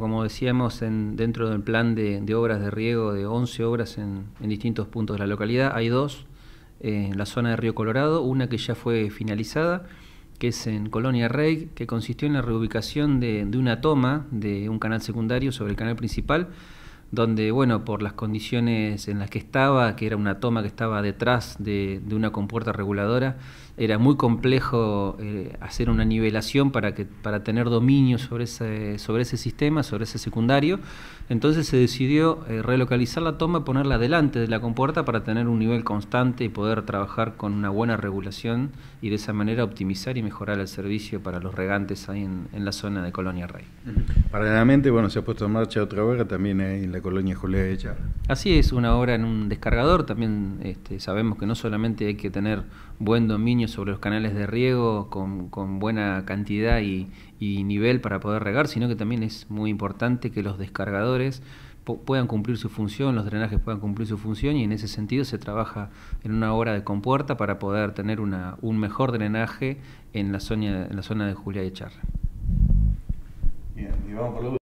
Como decíamos, en, dentro del plan de, obras de riego de 11 obras en, distintos puntos de la localidad, hay dos eh, en la zona de Río Colorado, una que ya fue finalizada, que es en Colonia Rey, que consistió en la reubicación de una toma de un canal secundario sobre el canal principal, donde, bueno, por las condiciones en las que estaba, que era una toma que estaba detrás de, una compuerta reguladora, era muy complejo eh, hacer una nivelación para, que, para tener dominio sobre ese, sobre ese sistema, sobre ese secundario. Entonces se decidió eh, relocalizar la toma, y ponerla delante de la compuerta para tener un nivel constante y poder trabajar con una buena regulación y de esa manera optimizar y mejorar el servicio para los regantes ahí en, la zona de Colonia Rey. Paralelamente, bueno, se ha puesto en marcha otra obra también en la Colonia Julia de Así es, una obra en un descargador. También este, sabemos que no solamente hay que tener buen dominio sobre los canales de riego con, buena cantidad y, nivel para poder regar, sino que también es muy importante que los descargadores puedan cumplir su función, los drenajes puedan cumplir su función y en ese sentido se trabaja en una obra de compuerta para poder tener un mejor drenaje en la zona, la zona de Julia de Charra. y vamos por